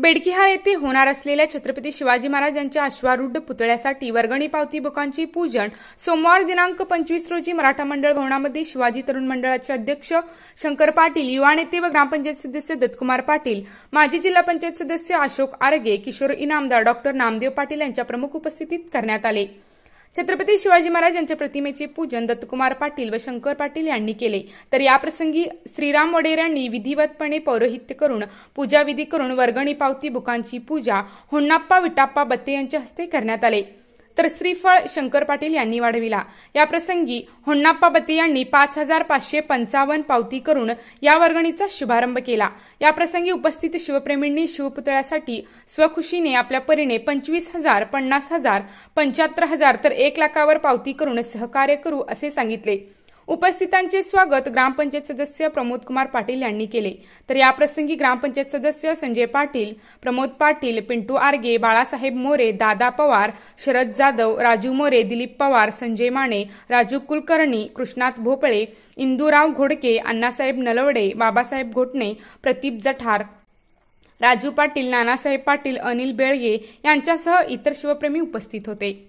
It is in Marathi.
बेडकिहाळ येथे होणार असलेल्या छत्रपती शिवाजी महाराज यांच्या अश्वारूढ पुतळ्यासाठी वर्गणी पावती बुकांची पूजन सोमवार दिनांक पंचवीस रोजी मराठा मंडळ भवनामध्ये शिवाजी तरुण मंडळाचे अध्यक्ष शंकर पाटील युवा नेते व ग्रामपंचायत सदस्य दत्तकुमार पाटील माजी जिल्हा पंचायत सदस्य अशोक आरगे किशोर इनामदार डॉक्टर नामदेव पाटील यांच्या प्रमुख उपस्थितीत करण्यात आले छत्रपती शिवाजी महाराज यांच्या प्रतिमेचे पूजन दत्तकुमार पाटील व शंकर पाटील यांनी केले तर याप्रसंगी श्रीराम वडेर यांनी विधिवतपणे पौरोहित्य करून पूजाविधी करून वर्गणी पावती बुकांची पूजा होन्नाप्पा विटाप्पा बत्ते यांच्या हस्ते करण्यात आले तर श्रीफळ शंकर पाटील यांनी वाढविला याप्रसंगी होण्णाप्पा बते यांनी पाच हजार पाचशे पंचावन्न पावती करून या वर्गणीचा शुभारंभ केला याप्रसंगी उपस्थित शिवप्रेमींनी शिवपुतळ्यासाठी स्वखुशीने आपल्या परीने पंचवीस हजार पन्नास हजार पंच्याहत्तर हजार तर एक लाखावर पावती करून सहकार्य करू असे सांगितले उपस्थितांचे स्वागत ग्रामपंचायत सदस्य प्रमोद कुमार पाटील यांनी केले तर याप्रसंगी ग्रामपंचायत सदस्य संजय पाटील प्रमोद पाटील पिंटू आर्गे बाळासाहेब मोरे दादा पवार शरद जाधव राजू मोरे दिलीप पवार संजय माने राजू कुलकर्णी कृष्णाथ भोपळे इंदूराव घोडके अण्णासाहेब नलवडे बाबासाहेब घोटणे प्रतीप जठार राजू पाटील नानासाहेब पाटील अनिल बेळगे यांच्यासह इतर शिवप्रेमी उपस्थित होते